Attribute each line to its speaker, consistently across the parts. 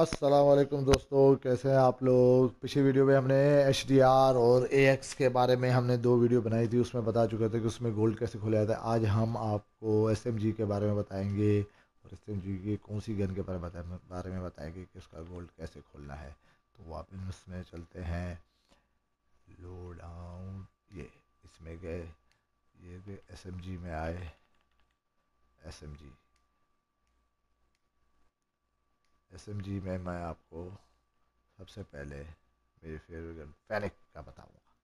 Speaker 1: असलम दोस्तों कैसे हैं आप लोग पिछली वीडियो में हमने एच और ए के बारे में हमने दो वीडियो बनाई थी उसमें बता चुके थे कि उसमें गोल्ड कैसे खोला जाता है आज हम आपको एस के बारे में बताएंगे और एस की कौन सी गन के बारे में बारे में बताएंगे कि उसका गोल्ड कैसे खोलना है तो वापस उसमें चलते हैं लोड डाउन ये इसमें गए ये एस में आए एस एसएमजी में मैं आपको सबसे पहले मेरे फेवरेट गन फैनिक का बताऊंगा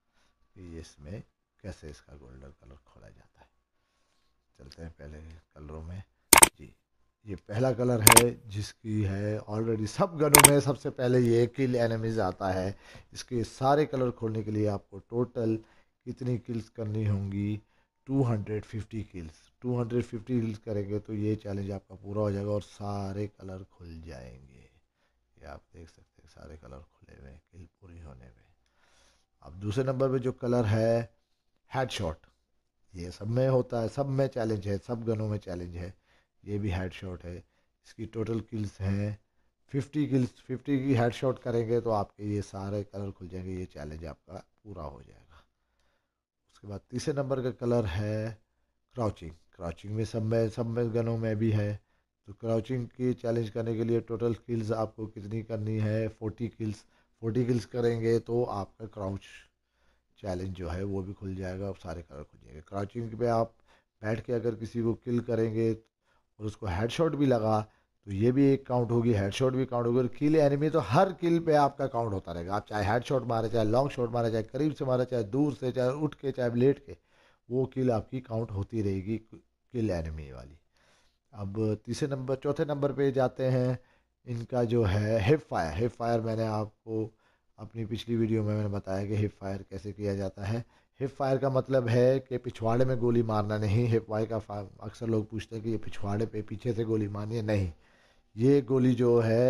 Speaker 1: कि इसमें कैसे इसका गोल्डन कलर खोला जाता है चलते हैं पहले कलरों में जी
Speaker 2: ये पहला कलर
Speaker 1: है जिसकी है ऑलरेडी सब गनों में सबसे पहले ये किल एनिमीज़ आता है इसके सारे कलर खोलने के लिए आपको टोटल कितनी किल्स करनी होंगी 250 किल्स 250 किल्स करेंगे तो ये चैलेंज आपका पूरा हो जाएगा और सारे कलर खुल जाएंगे ये आप देख सकते हैं सारे कलर खुले हुए हैं किल पूरी होने में अब दूसरे नंबर पे जो कलर है हेड शॉट ये सब में होता है सब में चैलेंज है सब गनों में चैलेंज है ये भी हेड शॉट है इसकी टोटल किल्स हैं फिफ्टी किल्स फिफ्टी की हेड शॉट करेंगे तो आपके ये सारे कलर खुल जाएंगे ये चैलेंज आपका पूरा हो जाएगा उसके बाद तीसरे नंबर का कलर है क्राउचिंग क्राउचिंग में सब में सब में गनों में भी है तो क्राउचिंग की चैलेंज करने के लिए टोटल किल्स आपको कितनी करनी है फोर्टी किल्स फोर्टी किल्स करेंगे तो आपका क्राउच चैलेंज जो है वो भी खुल जाएगा और सारे कलर खुल जाएंगे क्राउचिंग पे आप बैठ के अगर किसी को किल करेंगे और उसको हेडशॉट भी लगा तो ये भी एक काउंट होगी हेडशॉट भी काउंट होगी और किल एनिमी तो हर किल पे आपका काउंट होता रहेगा आप चाहे हेडशॉट मारे चाहे लॉन्ग शॉट मारे चाहे करीब से मारे चाहे दूर से चाहे उठ के चाहे लेट के वो किल आपकी काउंट होती रहेगी किल एनिमी वाली अब तीसरे नंबर चौथे नंबर पे जाते हैं इनका जो है हिप फायर हिप फायर मैंने आपको अपनी पिछली वीडियो में मैंने बताया कि हिप फायर कैसे किया जाता है हिप फायर का मतलब है कि पिछवाड़े में गोली मारना नहीं हिप फायर का अक्सर लोग पूछते हैं कि ये पिछवाड़े पे पीछे से गोली मारनी है नहीं ये गोली जो है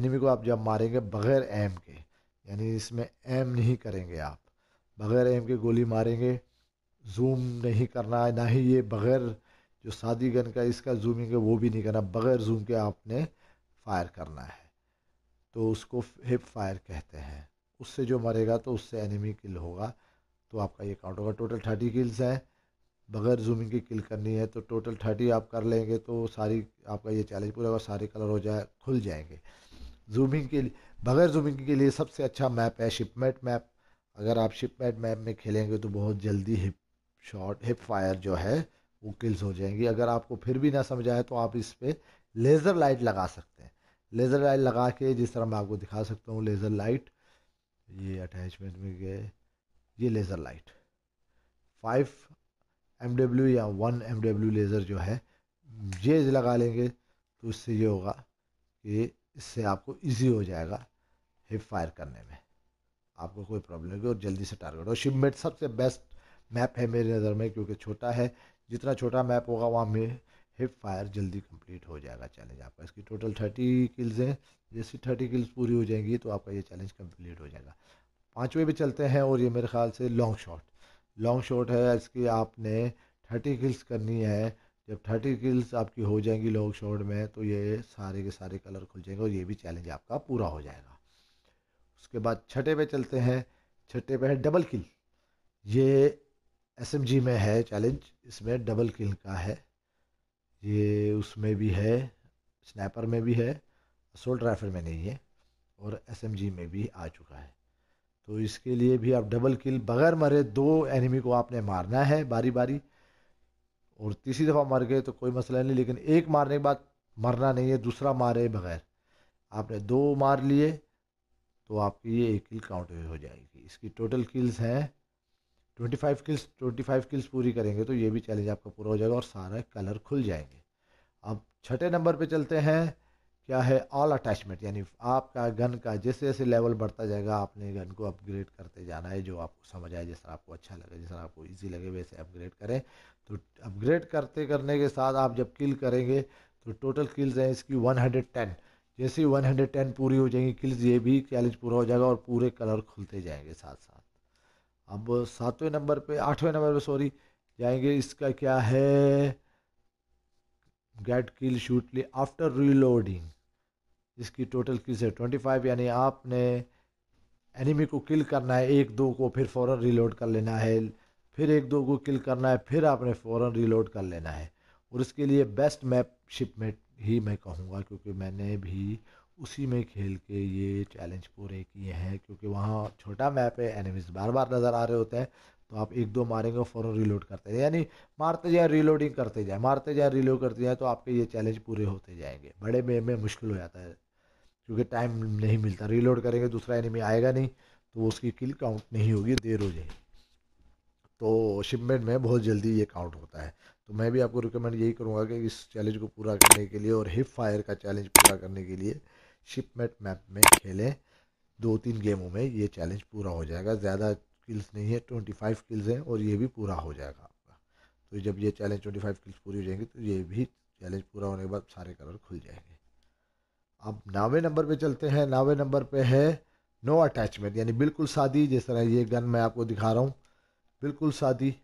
Speaker 1: एनिमी को आप जब मारेंगे बग़ैर एम के यानी इसमें एम नहीं करेंगे आप बग़ैर एम के गोली मारेंगे जूम नहीं करना है ना ही ये बग़ैर जो सादी गन का इसका जूमिंग है वो भी नहीं करना बग़ैर जूम के आपने फायर करना है तो उसको हिप फायर कहते हैं उससे जो मरेगा तो उससे एनिमी किल होगा तो आपका ये काउंट होगा टोटल थर्टी किल्स हैं बगैर जूमिंग की किल करनी है तो टोटल थर्टी आप कर लेंगे तो सारी आपका ये चैलेंज पूरा होगा सारे कलर हो जाए खुल जाएंगे जूमिंग के लिए बगैर जूमिंग के लिए सबसे अच्छा मैप है शिपमेट मैप अगर आप शिपमेट मैप में खेलेंगे तो बहुत जल्दी हिप शॉट हिप फायर जो है वो किल्स हो जाएंगी अगर आपको फिर भी ना समझ आए तो आप इस पर लेज़र लाइट लगा सकते हैं लेज़र लाइट लगा के जिस तरह मैं आपको दिखा सकता हूँ लेज़र लाइट ये अटैचमेंट में गए ये laser light five M W या वन एम डब्ल्यू लेज़र जो है ये लगा लेंगे तो इससे ये होगा कि इससे आपको इजी हो जाएगा हिप फायर करने में आपको कोई प्रॉब्लम नहीं और जल्दी से टारगेट और शिपमेट सबसे बेस्ट मैप है मेरी नज़र में क्योंकि छोटा है जितना छोटा मैप होगा वहाँ में हिप फायर जल्दी कंप्लीट हो जाएगा चैलेंज आपका इसकी टोटल थर्टी किल्स हैं जैसे थर्टी किल्स पूरी हो जाएंगी तो आपका ये चैलेंज कंप्लीट हो जाएगा पाँचवें भी चलते हैं और ये मेरे ख्याल से लॉन्ग शॉट लॉन्ग शॉट है इसकी आपने थर्टी किल्स करनी है जब थर्टी किल्स आपकी हो जाएंगी लॉन्ग शॉट में तो ये सारे के सारे कलर खुल जाएंगे और ये भी चैलेंज आपका पूरा हो जाएगा उसके बाद छठे पे चलते हैं छठे पे है डबल किल ये एस में है चैलेंज इसमें डबल किल का है ये उसमें भी है स्नैपर में भी है सोल्ड राइफल में नहीं है और एस में भी आ चुका है तो इसके लिए भी आप डबल किल बगैर मरे दो एनिमी को आपने मारना है बारी बारी और तीसरी दफ़ा मर गए तो कोई मसला नहीं लेकिन एक मारने के बाद मरना नहीं है दूसरा मारे बगैर आपने दो मार लिए तो आपकी ये एक किल काउंट हो जाएगी इसकी टोटल किल्स हैं twenty five kills twenty five kills पूरी करेंगे तो ये भी चैलेंज आपका पूरा हो जाएगा और सारा कलर खुल जाएंगे अब छठे नंबर पे चलते हैं क्या है ऑल अटैचमेंट यानी आपका गन का जैसे जैसे लेवल बढ़ता जाएगा आपने गन को अपग्रेड करते जाना है जो आपको समझ आए जिस तरह आपको अच्छा लगे जिस तरह आपको इजी लगे वैसे अपग्रेड करें तो अपग्रेड करते करने के साथ आप जब किल करेंगे तो टोटल किल्स हैं इसकी 110 जैसे 110 पूरी हो जाएंगी किल्स ये भी चैलेंज पूरा हो जाएगा और पूरे कलर खुलते जाएंगे साथ साथ अब सातवें नंबर पे आठवें नंबर पे सॉरी जाएंगे इसका क्या है get kill shortly after reloading जिसकी टोटल किस है ट्वेंटी फाइव यानी आपने एनिमी को किल करना है एक दो को फिर फ़ौर रीलोड कर लेना है फिर एक दो को किल करना है फिर आपने फ़ौर रीलोड कर लेना है और इसके लिए बेस्ट मैप शिपमेट ही मैं कहूँगा क्योंकि मैंने भी उसी में खेल के ये चैलेंज पूरे किए हैं क्योंकि वहाँ छोटा मैप है एनिमीज़ बार बार नज़र आ रहे होते हैं तो आप एक दो मारेंगे फ़ौर रीलोड करते जाए यानी मारते जाए रीलोडिंग करते जाए मारते जाए रीलोड करते जाए तो आपके ये चैलेंज पूरे होते जाएंगे बड़े में में मुश्किल हो जाता है क्योंकि टाइम नहीं मिलता रीलोड करेंगे दूसरा एनिमी आएगा नहीं तो उसकी किल काउंट नहीं होगी देर हो जाएगी तो शिपमेंट में बहुत जल्दी ये काउंट होता है तो मैं भी आपको रिकमेंड यही करूँगा कि इस चैलेंज को पूरा करने के लिए और हिप फायर का चैलेंज पूरा करने के लिए शिपमेंट मैप में खेलें दो तीन गेमों में ये चैलेंज पूरा हो जाएगा ज़्यादा किल्स नहीं है ट्वेंटी फाइव किल्स हैं और ये भी पूरा हो जाएगा आपका तो जब ये चैलेंज ट्वेंटी फाइव किल्स पूरी हो जाएंगे तो ये भी चैलेंज पूरा होने के बाद सारे कलर खुल जाएंगे अब नावे नंबर पे चलते हैं नावे नंबर पे है नो अटैचमेंट यानी बिल्कुल सादी जिस तरह ये गन मैं आपको दिखा रहा हूँ बिल्कुल सादी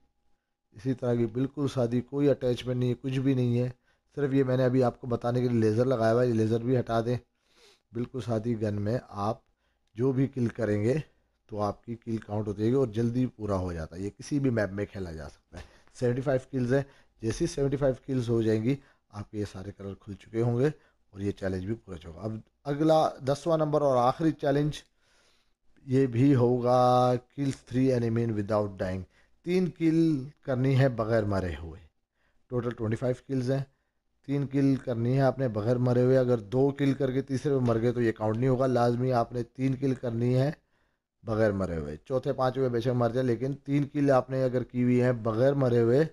Speaker 1: इसी तरह की बिल्कुल सादी कोई अटैचमेंट नहीं है कुछ भी नहीं है सिर्फ ये मैंने अभी आपको बताने के लिए लेज़र लगाया हुआ है ये लेज़र भी हटा दें बिल्कुल सादी गन में आप जो भी किल करेंगे तो आपकी किल काउंट हो जाएगी और जल्दी पूरा हो जाता है ये किसी भी मैप में खेला जा सकता है सेवेंटी फाइव किल्स हैं जैसे ही सेवेंटी फाइव किल्स हो जाएंगी आपके ये सारे कलर खुल चुके होंगे और ये चैलेंज भी पूरा चुका अब अगला दसवां नंबर और आखिरी चैलेंज ये भी होगा kills three enemies without dying तीन किल करनी है बगैर मरे हुए टोटल ट्वेंटी फाइव किल्स हैं तीन किल करनी है आपने बगैर मरे हुए अगर दो किल करके तीसरे में मर गए तो ये काउंट नहीं होगा लाजमी आपने तीन किल करनी है बगैर मरे हुए चौथे पाँचवें बेशक मर जाए लेकिन तीन किल आपने अगर की हुई है बगैर मरे हुए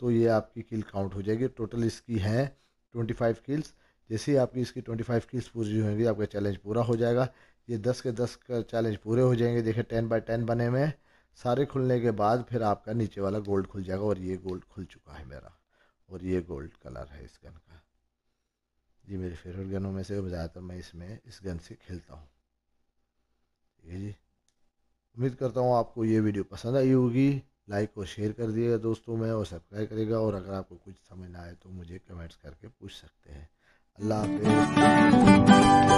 Speaker 1: तो ये आपकी किल काउंट हो जाएगी टोटल इसकी हैं ट्वेंटी फाइव किल्स जैसे ही आपकी इसकी ट्वेंटी फाइव किल्स पूरी होंगी आपका चैलेंज पूरा हो जाएगा ये दस के दस का चैलेंज पूरे हो जाएंगे देखिए टेन बाई टेन बने में सारे खुलने के बाद फिर आपका नीचे वाला गोल्ड खुल जाएगा और ये गोल्ड खुल चुका है मेरा और ये गोल्ड कलर है इस गन का ये मेरे फेवरेट गनों में से ज़्यादातर मैं इसमें इस गन से खेलता हूँ ठीक है जी उम्मीद करता हूँ आपको ये वीडियो पसंद आई होगी लाइक और शेयर कर दिएगा दोस्तों में और सब्सक्राइब करेगा और अगर आपको कुछ समझ ना आए तो मुझे कमेंट्स करके पूछ सकते हैं अल्लाह हाफि